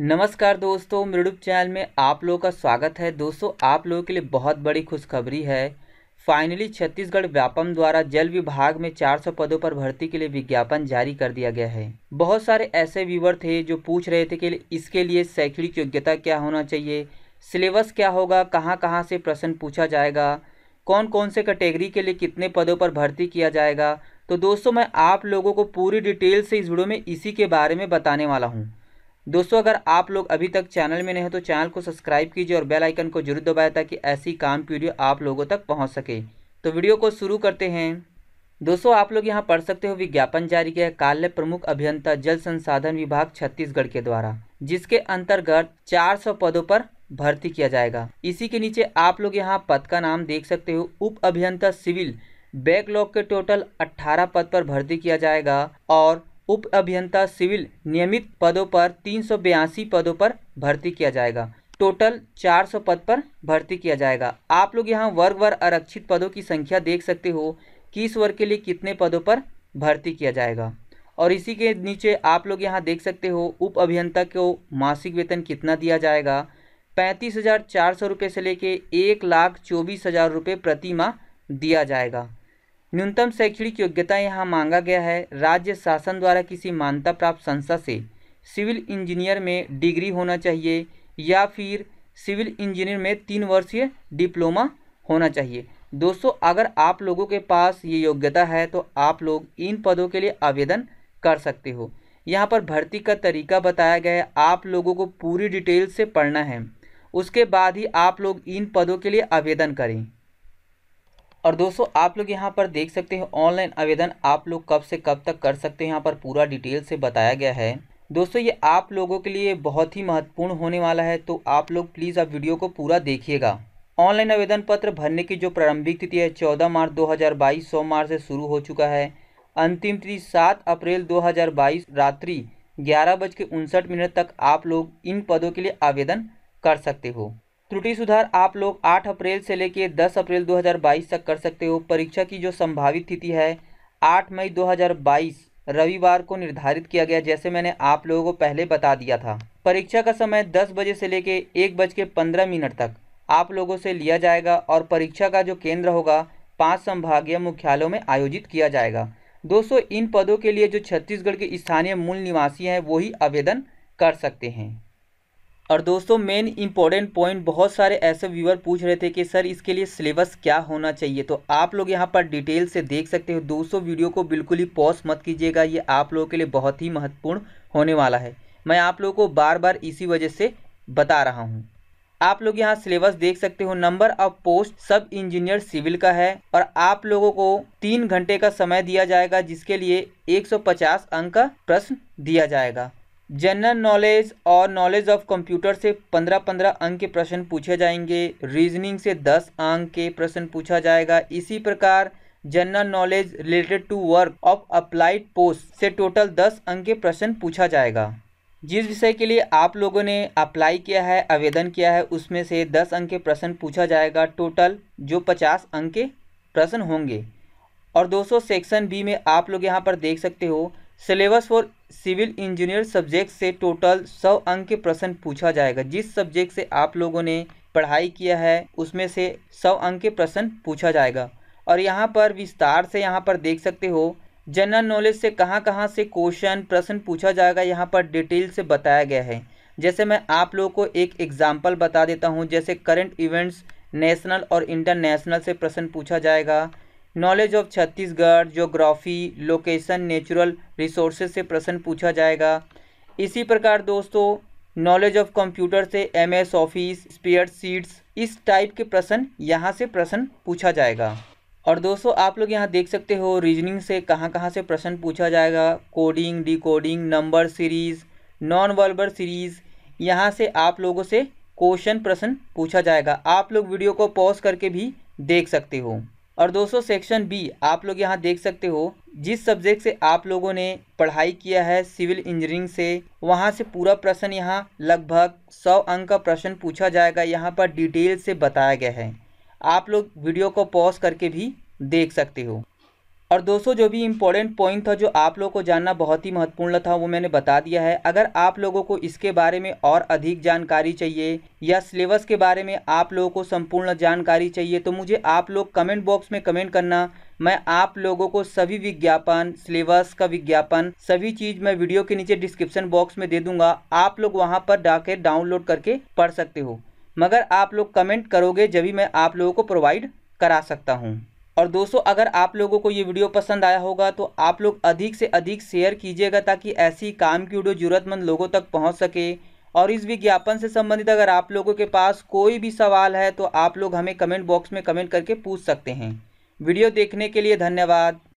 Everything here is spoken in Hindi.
नमस्कार दोस्तों मृडुप चैनल में आप लोगों का स्वागत है दोस्तों आप लोगों के लिए बहुत बड़ी खुशखबरी है फाइनली छत्तीसगढ़ व्यापम द्वारा जल विभाग में 400 पदों पर भर्ती के लिए विज्ञापन जारी कर दिया गया है बहुत सारे ऐसे व्यूवर थे जो पूछ रहे थे कि इसके लिए शैक्षणिक योग्यता क्या होना चाहिए सिलेबस क्या होगा कहाँ कहाँ से प्रश्न पूछा जाएगा कौन कौन से कैटेगरी के लिए कितने पदों पर भर्ती किया जाएगा तो दोस्तों मैं आप लोगों को पूरी डिटेल से इस वीडियो में इसी के बारे में बताने वाला हूँ दोस्तों अगर आप लोग अभी तक चैनल में नहीं है तो चैनल को सब्सक्राइब कीजिए और बेल आइकन को जरूर दबाएं ताकि ऐसी काम की वीडियो आप लोगों तक पहुंच सके तो वीडियो को शुरू करते हैं दोस्तों आप लोग यहां पढ़ सकते हो विज्ञापन जारी किया है काल्य प्रमुख अभियंता जल संसाधन विभाग छत्तीसगढ़ के द्वारा जिसके अंतर्गत चार पदों पर भर्ती किया जाएगा इसी के नीचे आप लोग यहाँ पद का नाम देख सकते हो उप अभियंता सिविल बैकलॉग के टोटल अट्ठारह पद पर भर्ती किया जाएगा और उप अभियंता सिविल नियमित पदों पर तीन पदों पर भर्ती किया जाएगा टोटल 400 पद पर भर्ती किया जाएगा आप लोग यहाँ वर्ग वर आरक्षित पदों की संख्या देख सकते हो कि इस वर्ग के लिए कितने पदों पर भर्ती किया जाएगा और इसी के नीचे आप लोग यहाँ देख सकते हो उप अभियंता को मासिक वेतन कितना दिया जाएगा पैंतीस हज़ार चार सौ रुपये से लेके एक लाख चौबीस हज़ार रुपये प्रति माह दिया जाएगा न्यूनतम शैक्षणिक योग्यता यहाँ मांगा गया है राज्य शासन द्वारा किसी मान्यता प्राप्त संस्था से सिविल इंजीनियर में डिग्री होना चाहिए या फिर सिविल इंजीनियर में तीन वर्षीय डिप्लोमा होना चाहिए दोस्तों अगर आप लोगों के पास ये योग्यता है तो आप लोग इन पदों के लिए आवेदन कर सकते हो यहाँ पर भर्ती का तरीका बताया गया है आप लोगों को पूरी डिटेल से पढ़ना है उसके बाद ही आप लोग इन पदों के लिए आवेदन करें और दोस्तों आप लोग यहाँ पर देख सकते हैं ऑनलाइन आवेदन आप लोग कब से कब तक कर सकते हैं यहाँ पर पूरा डिटेल से बताया गया है दोस्तों ये आप लोगों के लिए बहुत ही महत्वपूर्ण होने वाला है तो आप लोग प्लीज़ आप वीडियो को पूरा देखिएगा ऑनलाइन आवेदन पत्र भरने की जो प्रारंभिक तिथि है चौदह मार्च 2022 मार्च से शुरू हो चुका है अंतिम तिथि सात अप्रैल दो रात्रि ग्यारह बज के उनसठ मिनट तक आप लोग इन पदों के लिए आवेदन कर सकते हो त्रुटि सुधार आप लोग 8 अप्रैल से लेकर 10 अप्रैल 2022 तक कर सकते हो परीक्षा की जो संभावित तिथि है 8 मई 2022 रविवार को निर्धारित किया गया जैसे मैंने आप लोगों को पहले बता दिया था परीक्षा का समय 10 बजे से लेकर एक बज के पंद्रह मिनट तक आप लोगों से लिया जाएगा और परीक्षा का जो केंद्र होगा पाँच संभागीय मुख्यालयों में आयोजित किया जाएगा दोस्तों इन पदों के लिए जो छत्तीसगढ़ के स्थानीय मूल निवासी हैं वही आवेदन कर सकते हैं और दोस्तों मेन इंपॉर्टेंट पॉइंट बहुत सारे ऐसे व्यूअर पूछ रहे थे कि सर इसके लिए सिलेबस क्या होना चाहिए तो आप लोग यहाँ पर डिटेल से देख सकते हो दोस्तों वीडियो को बिल्कुल ही पॉज मत कीजिएगा ये आप लोगों के लिए बहुत ही महत्वपूर्ण होने वाला है मैं आप लोगों को बार बार इसी वजह से बता रहा हूँ आप लोग यहाँ सिलेबस देख सकते हो number of post sub engineer civil का है और आप लोगों को तीन घंटे का समय दिया जाएगा जिसके लिए 150 अंक का प्रश्न दिया जाएगा जनरल नॉलेज और नॉलेज ऑफ कंप्यूटर से पंद्रह पंद्रह अंक के प्रश्न पूछे जाएंगे रीजनिंग से दस अंक के प्रश्न पूछा जाएगा इसी प्रकार general knowledge related to work of applied post से टोटल दस अंक के प्रश्न पूछा जाएगा जिस विषय के लिए आप लोगों ने अप्लाई किया है आवेदन किया है उसमें से दस अंक के प्रश्न पूछा जाएगा टोटल जो पचास अंक के प्रश्न होंगे और दोस्तों सेक्शन बी में आप लोग यहाँ पर देख सकते हो syllabus for civil engineer subject से टोटल सौ अंक के प्रश्न पूछा जाएगा जिस सब्जेक्ट से आप लोगों ने पढ़ाई किया है उसमें से सौ अंक के प्रश्न पूछा जाएगा और यहाँ पर विस्तार से यहाँ पर देख सकते हो जनरल नॉलेज से कहाँ कहाँ से क्वेश्चन प्रश्न पूछा जाएगा यहाँ पर डिटेल से बताया गया है जैसे मैं आप लोगों को एक एग्जाम्पल बता देता हूँ जैसे करंट इवेंट्स नेशनल और इंटरनेशनल से प्रश्न पूछा जाएगा knowledge of Chhattisgarh geography location natural resource से प्रश्न पूछा जाएगा इसी प्रकार दोस्तों नॉलेज ऑफ कंप्यूटर से M S office spreadsheets इस टाइप के प्रश्न यहाँ से प्रश्न पूछा जाएगा और दोस्तों आप लोग यहाँ देख सकते हो रीजनिंग से कहाँ कहाँ से प्रश्न पूछा जाएगा coding decoding number series non verbal series यहाँ से आप लोगों से क्वेश्चन प्रश्न पूछा जाएगा आप लोग वीडियो को पॉज करके भी देख सकते हो और दोस्तों सेक्शन बी आप लोग यहाँ देख सकते हो जिस सब्जेक्ट से आप लोगों ने पढ़ाई किया है सिविल इंजीनियरिंग से वहाँ से पूरा प्रश्न यहाँ लगभग सौ अंक का प्रश्न पूछा जाएगा यहाँ पर डिटेल से बताया गया है आप लोग वीडियो को पॉज करके भी देख सकते हो और दोस्तों जो भी इम्पोर्टेंट पॉइंट था जो आप लोगों को जानना बहुत ही महत्वपूर्ण था वो मैंने बता दिया है अगर आप लोगों को इसके बारे में और अधिक जानकारी चाहिए या सिलेबस के बारे में आप लोगों को संपूर्ण जानकारी चाहिए तो मुझे आप लोग कमेंट बॉक्स में कमेंट करना मैं आप लोगों को सभी विज्ञापन सिलेबस का विज्ञापन सभी चीज़ मैं वीडियो के नीचे डिस्क्रिप्शन बॉक्स में दे दूंगा आप लोग वहाँ पर जाकर डाउनलोड करके पढ़ सकते हो मगर आप लोग कमेंट करोगे जब भी मैं आप लोगों को प्रोवाइड करा सकता हूँ और दोस्तों अगर आप लोगों को ये वीडियो पसंद आया होगा तो आप लोग अधिक से अधिक शेयर कीजिएगा ताकि ऐसी काम की वीडियो जरूरतमंद लोगों तक पहुंच सके और इस विज्ञापन से संबंधित अगर आप लोगों के पास कोई भी सवाल है तो आप लोग हमें कमेंट बॉक्स में कमेंट करके पूछ सकते हैं वीडियो देखने के लिए धन्यवाद